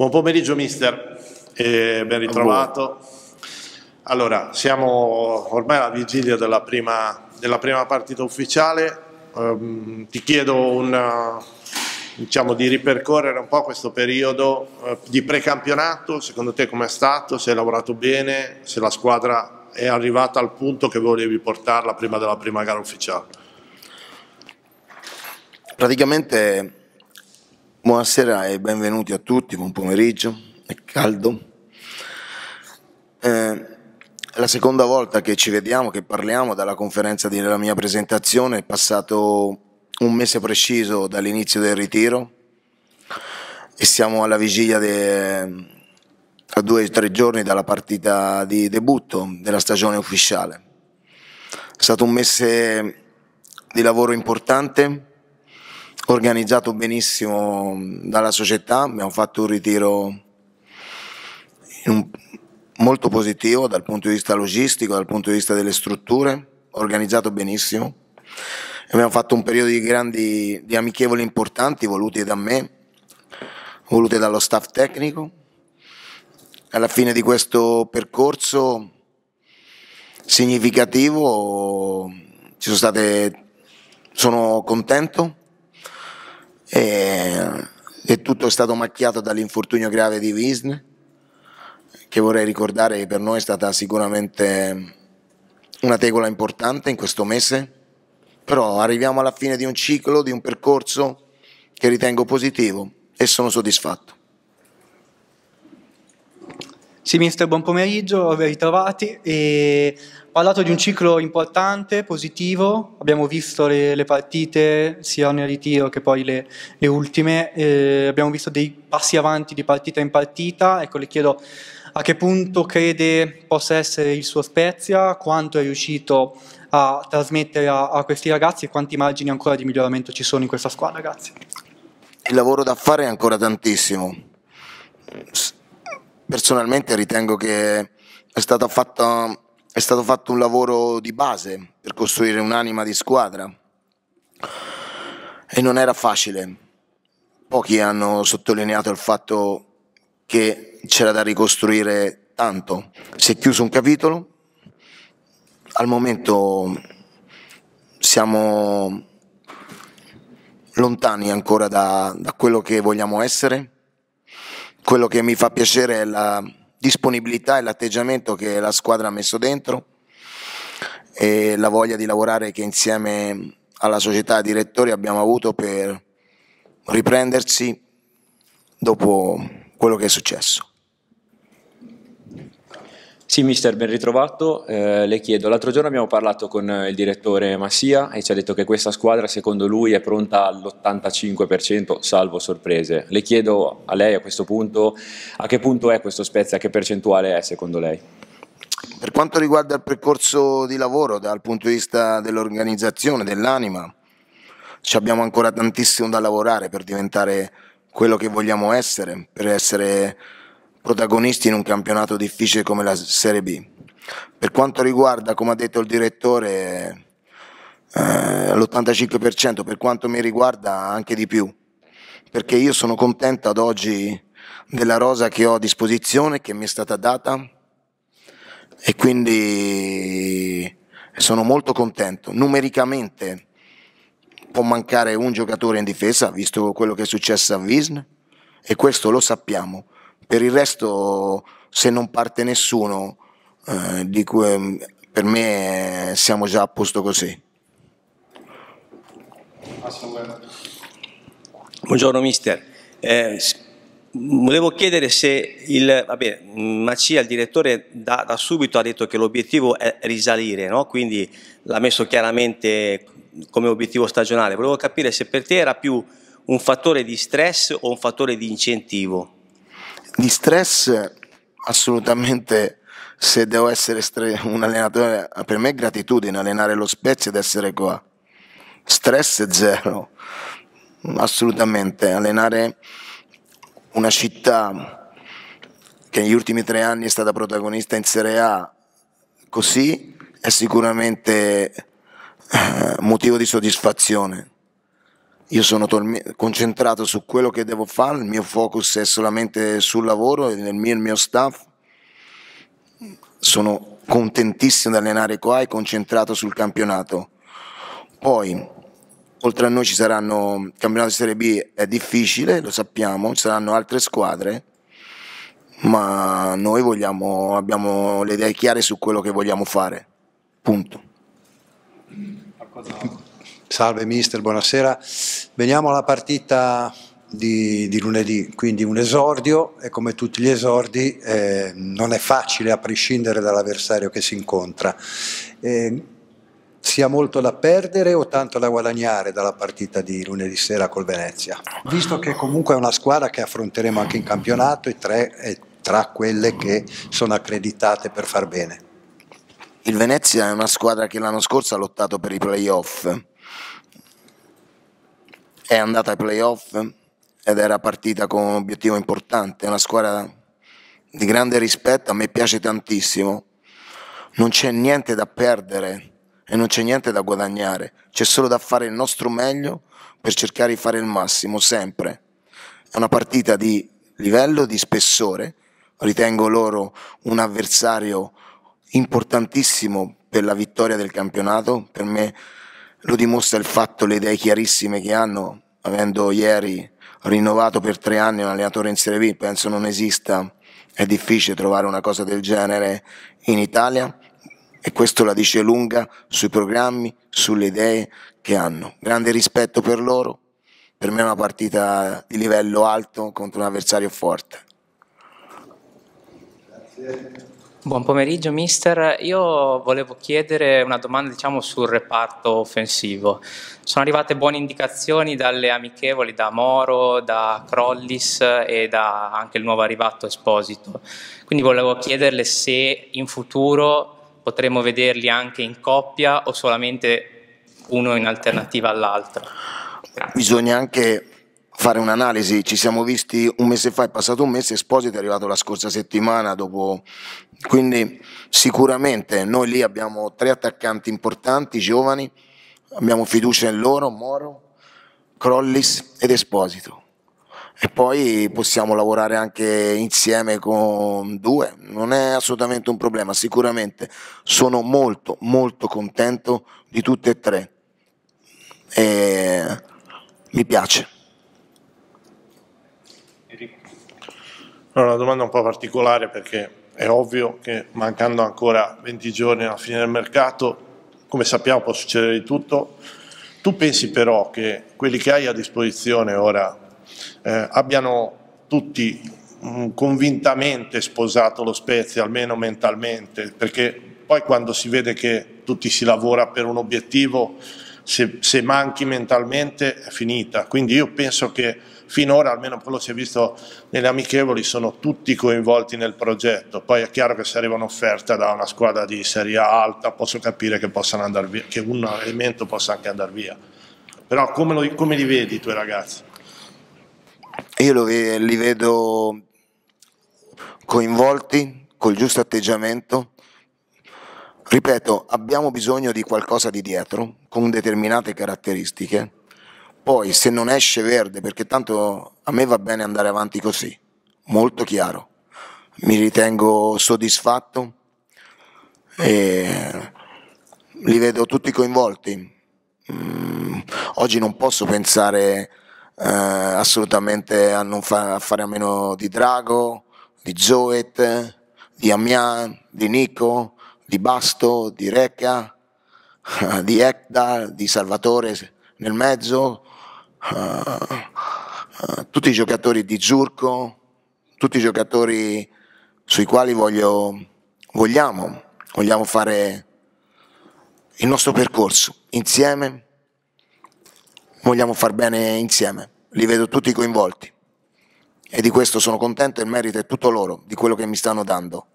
Buon pomeriggio mister, eh, ben ritrovato. Allora, siamo ormai alla vigilia della prima, della prima partita ufficiale, eh, ti chiedo un, diciamo, di ripercorrere un po' questo periodo eh, di precampionato, secondo te com'è stato, se hai lavorato bene, se la squadra è arrivata al punto che volevi portarla prima della prima gara ufficiale. Praticamente Buonasera e benvenuti a tutti, buon pomeriggio, è caldo. Eh, la seconda volta che ci vediamo, che parliamo dalla conferenza della mia presentazione, è passato un mese preciso dall'inizio del ritiro e siamo alla vigilia de, a due o tre giorni dalla partita di debutto della stagione ufficiale. È stato un mese di lavoro importante organizzato benissimo dalla società, abbiamo fatto un ritiro un, molto positivo dal punto di vista logistico, dal punto di vista delle strutture, organizzato benissimo. Abbiamo fatto un periodo di grandi, di amichevoli importanti voluti da me, volute dallo staff tecnico. Alla fine di questo percorso significativo ci sono state, sono contento e, e tutto è stato macchiato dall'infortunio grave di Wisne, che vorrei ricordare che per noi è stata sicuramente una tegola importante in questo mese, però arriviamo alla fine di un ciclo, di un percorso che ritengo positivo e sono soddisfatto. Sì, mister, buon pomeriggio, ben ritrovati. E ho parlato di un ciclo importante, positivo, abbiamo visto le, le partite sia nel ritiro che poi le, le ultime, eh, abbiamo visto dei passi avanti di partita in partita, ecco le chiedo a che punto crede possa essere il suo Spezia, quanto è riuscito a trasmettere a, a questi ragazzi e quanti margini ancora di miglioramento ci sono in questa squadra, grazie. Il lavoro da fare è ancora tantissimo personalmente ritengo che è stato, fatto, è stato fatto un lavoro di base per costruire un'anima di squadra e non era facile. Pochi hanno sottolineato il fatto che c'era da ricostruire tanto. Si è chiuso un capitolo, al momento siamo lontani ancora da, da quello che vogliamo essere quello che mi fa piacere è la disponibilità e l'atteggiamento che la squadra ha messo dentro e la voglia di lavorare che insieme alla società direttori abbiamo avuto per riprendersi dopo quello che è successo. Sì, mister, ben ritrovato. Eh, le chiedo, l'altro giorno abbiamo parlato con eh, il direttore Massia e ci ha detto che questa squadra, secondo lui, è pronta all'85%, salvo sorprese. Le chiedo a lei a questo punto, a che punto è questo Spezia, a che percentuale è secondo lei? Per quanto riguarda il percorso di lavoro, dal punto di vista dell'organizzazione, dell'anima, abbiamo ancora tantissimo da lavorare per diventare quello che vogliamo essere, per essere protagonisti in un campionato difficile come la Serie B. Per quanto riguarda, come ha detto il direttore, eh, l'85%, per quanto mi riguarda anche di più, perché io sono contento ad oggi della rosa che ho a disposizione, che mi è stata data e quindi sono molto contento. Numericamente può mancare un giocatore in difesa, visto quello che è successo a Visn, e questo lo sappiamo. Per il resto, se non parte nessuno, eh, cui, mm, per me siamo già a posto così. Buongiorno mister. Eh, volevo chiedere se il vabbè, mm, Macia, il direttore, da, da subito ha detto che l'obiettivo è risalire, no? quindi l'ha messo chiaramente come obiettivo stagionale. Volevo capire se per te era più un fattore di stress o un fattore di incentivo di stress assolutamente se devo essere un allenatore, per me è gratitudine allenare lo Spezia ed essere qua. Stress zero, assolutamente. Allenare una città che negli ultimi tre anni è stata protagonista in Serie A così è sicuramente eh, motivo di soddisfazione. Io sono concentrato su quello che devo fare, il mio focus è solamente sul lavoro e nel mio, il mio staff. Sono contentissimo di allenare qua e concentrato sul campionato. Poi, oltre a noi ci saranno, il campionato di Serie B è difficile, lo sappiamo, ci saranno altre squadre, ma noi vogliamo, abbiamo le idee chiare su quello che vogliamo fare. Punto. Qualcosa... Salve mister, buonasera. Veniamo alla partita di, di lunedì, quindi un esordio e come tutti gli esordi eh, non è facile a prescindere dall'avversario che si incontra. Eh, sia molto da perdere o tanto da guadagnare dalla partita di lunedì sera col Venezia, visto che comunque è una squadra che affronteremo anche in campionato e tre è tra quelle che sono accreditate per far bene. Il Venezia è una squadra che l'anno scorso ha lottato per i playoff è andata ai playoff ed era partita con un obiettivo importante, È una squadra di grande rispetto, a me piace tantissimo, non c'è niente da perdere e non c'è niente da guadagnare, c'è solo da fare il nostro meglio per cercare di fare il massimo sempre. È una partita di livello, di spessore, ritengo loro un avversario importantissimo per la vittoria del campionato, per me lo dimostra il fatto le idee chiarissime che hanno, avendo ieri rinnovato per tre anni un allenatore in Serie B, penso non esista. È difficile trovare una cosa del genere in Italia e questo la dice lunga sui programmi, sulle idee che hanno. Grande rispetto per loro, per me è una partita di livello alto contro un avversario forte. Grazie. Buon pomeriggio mister, io volevo chiedere una domanda diciamo, sul reparto offensivo. Sono arrivate buone indicazioni dalle amichevoli da Moro, da Crollis e da anche il nuovo arrivato Esposito. Quindi volevo chiederle se in futuro potremo vederli anche in coppia o solamente uno in alternativa all'altro. Bisogna anche fare un'analisi. Ci siamo visti un mese fa, è passato un mese, Esposito è arrivato la scorsa settimana, dopo... quindi sicuramente noi lì abbiamo tre attaccanti importanti, giovani, abbiamo fiducia in loro, Moro, Crollis ed Esposito. E poi possiamo lavorare anche insieme con due, non è assolutamente un problema, sicuramente sono molto molto contento di tutte e tre. E mi piace. È una domanda un po' particolare perché è ovvio che mancando ancora 20 giorni alla fine del mercato, come sappiamo può succedere di tutto, tu pensi però che quelli che hai a disposizione ora eh, abbiano tutti mh, mm, convintamente sposato lo Spezia, almeno mentalmente, perché poi quando si vede che tutti si lavora per un obiettivo, se, se manchi mentalmente è finita. Quindi io penso che finora, almeno quello si è visto nelle amichevoli, sono tutti coinvolti nel progetto. Poi è chiaro che se arriva un'offerta da una squadra di Serie alta, posso capire che, via, che un elemento possa anche andare via. Però come, lo, come li vedi i tuoi ragazzi? Io lo, li vedo coinvolti, col giusto atteggiamento. Ripeto, abbiamo bisogno di qualcosa di dietro, con determinate caratteristiche poi se non esce verde, perché tanto a me va bene andare avanti così, molto chiaro, mi ritengo soddisfatto e li vedo tutti coinvolti. Mm, oggi non posso pensare eh, assolutamente a non fa- a fare a meno di Drago, di Zoet, di Amian, di Nico, di Basto, di Recca, di Hector, di Salvatore nel mezzo, Ah, tutti i giocatori di Zurco, tutti i giocatori sui quali voglio, vogliamo, vogliamo fare il nostro percorso insieme, vogliamo far bene insieme, li vedo tutti coinvolti e di questo sono contento e il merito è tutto loro, di quello che mi stanno dando.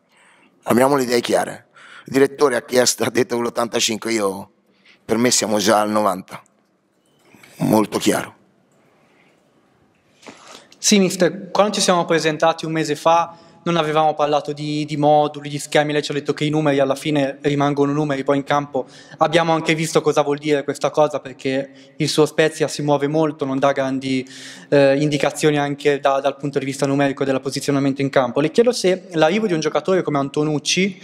Abbiamo le idee chiare. Il direttore ha chiesto, ha detto l'85, io per me siamo già al 90 molto chiaro. Sì, mister, quando ci siamo presentati un mese fa non avevamo parlato di, di moduli, di schemi, lei ci ha detto che i numeri alla fine rimangono numeri, poi in campo abbiamo anche visto cosa vuol dire questa cosa perché il suo Spezia si muove molto, non dà grandi eh, indicazioni anche da, dal punto di vista numerico del posizionamento in campo. Le chiedo se l'arrivo di un giocatore come Antonucci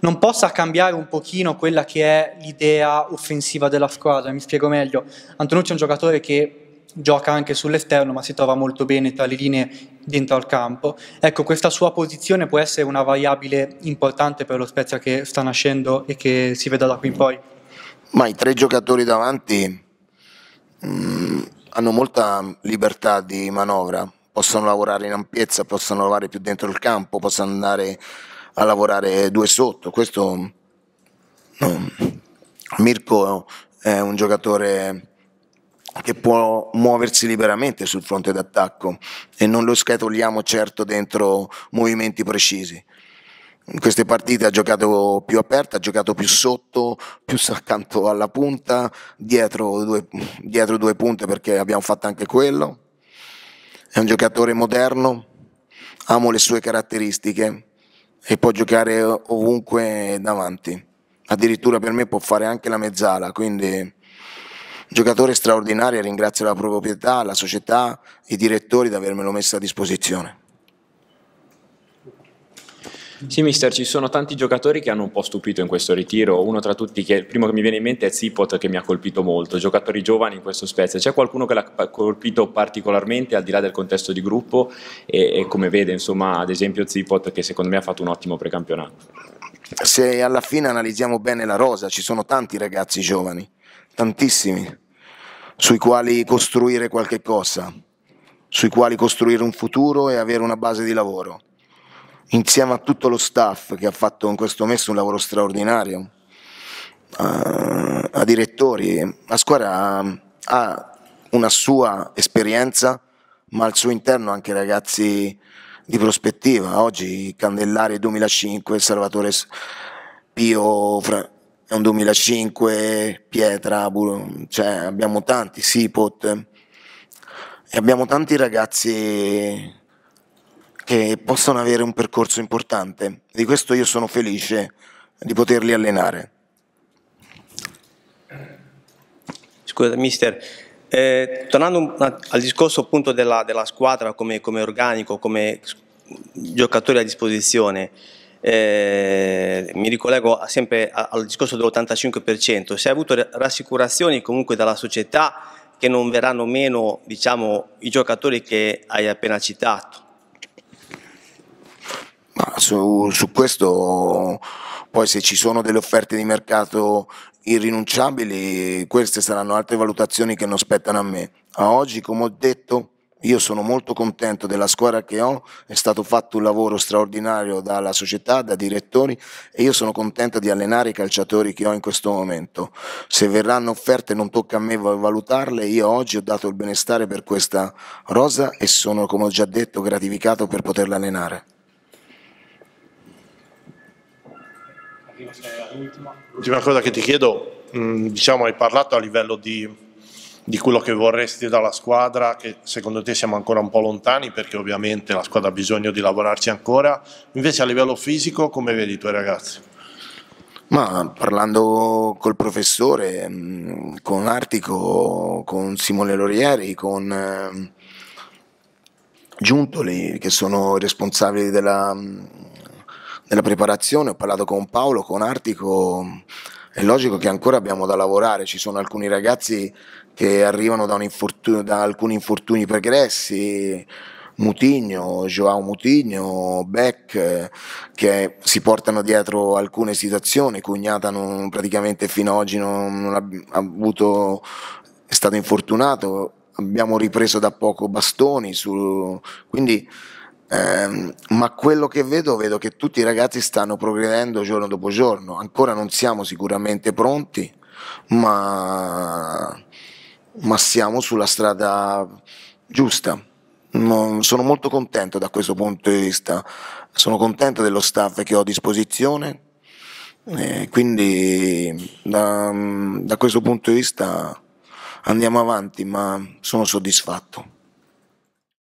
non possa cambiare un pochino quella che è l'idea offensiva della squadra, mi spiego meglio. Antonucci è un giocatore che gioca anche sull'esterno ma si trova molto bene tra le linee dentro al campo. Ecco, questa sua posizione può essere una variabile importante per lo Spezia che sta nascendo e che si vedrà da qui in poi. Ma i tre giocatori davanti mh, mm, hanno molta libertà di manovra, possono lavorare in ampiezza, possono lavorare più dentro il campo, possono andare a lavorare due sotto. Questo no. Mm, Mirko è un giocatore che può muoversi liberamente sul fronte d'attacco e non lo scatoliamo certo dentro movimenti precisi. In queste partite ha giocato più aperta, ha giocato più sotto, più accanto alla punta, dietro due, dietro due punte perché abbiamo fatto anche quello. È un giocatore moderno, amo le sue caratteristiche e può giocare ovunque davanti. Addirittura per me può fare anche la mezzala, quindi Giocatore straordinario, ringrazio la proprietà, la società, i direttori di avermelo messo a disposizione. Sì, mister, ci sono tanti giocatori che hanno un po' stupito in questo ritiro. Uno tra tutti, che il primo che mi viene in mente è Zipot, che mi ha colpito molto. Giocatori giovani in questo Spezia. C'è qualcuno che l'ha colpito particolarmente, al di là del contesto di gruppo? E, e come vede, insomma, ad esempio Zipot, che secondo me ha fatto un ottimo precampionato. Se alla fine analizziamo bene la rosa, ci sono tanti ragazzi giovani, tantissimi sui quali costruire qualche cosa, sui quali costruire un futuro e avere una base di lavoro. Insieme a tutto lo staff che ha fatto in questo mese un lavoro straordinario, a, eh, a direttori, la squadra ha, ha una sua esperienza, ma al suo interno anche ragazzi di prospettiva. Oggi Candellari 2005, Salvatore Pio, Fra è un 2005, Pietra, cioè abbiamo tanti, Sipot, e abbiamo tanti ragazzi che possono avere un percorso importante. Di questo io sono felice di poterli allenare. Scusa, mister, eh, tornando al discorso appunto della, della squadra come, come organico, come giocatori a disposizione, eh, mi ricollego sempre al discorso dell'85%, se hai avuto rassicurazioni comunque dalla società che non verranno meno diciamo, i giocatori che hai appena citato? Ma su, su questo poi se ci sono delle offerte di mercato irrinunciabili, queste saranno altre valutazioni che non spettano a me. A oggi, come ho detto, io sono molto contento della squadra che ho, è stato fatto un lavoro straordinario dalla società, da direttori e io sono contento di allenare i calciatori che ho in questo momento. Se verranno offerte non tocca a me valutarle, io oggi ho dato il benestare per questa rosa e sono, come ho già detto, gratificato per poterla allenare. L'ultima cosa che ti chiedo, diciamo hai parlato a livello di di quello che vorresti dalla squadra, che secondo te siamo ancora un po' lontani perché ovviamente la squadra ha bisogno di lavorarci ancora, invece a livello fisico come vedi i tuoi ragazzi? Ma parlando col professore, mm, con l'Artico, con Simone Lorieri, con ehm, Giuntoli che sono responsabili della mm, nella preparazione ho parlato con Paolo, con Artico, è logico che ancora abbiamo da lavorare, ci sono alcuni ragazzi che arrivano da, da alcuni infortuni pregressi, Mutigno, Joao Mutigno, Beck, che si portano dietro alcune situazioni, Cugnata non, praticamente fino ad oggi non ha avuto, è stato infortunato, abbiamo ripreso da poco Bastoni, su, quindi eh, ma quello che vedo, vedo che tutti i ragazzi stanno progredendo giorno dopo giorno. Ancora non siamo sicuramente pronti, ma, ma siamo sulla strada giusta. Non, sono molto contento da questo punto di vista. Sono contento dello staff che ho a disposizione. Eh, quindi da, da questo punto di vista andiamo avanti, ma sono soddisfatto.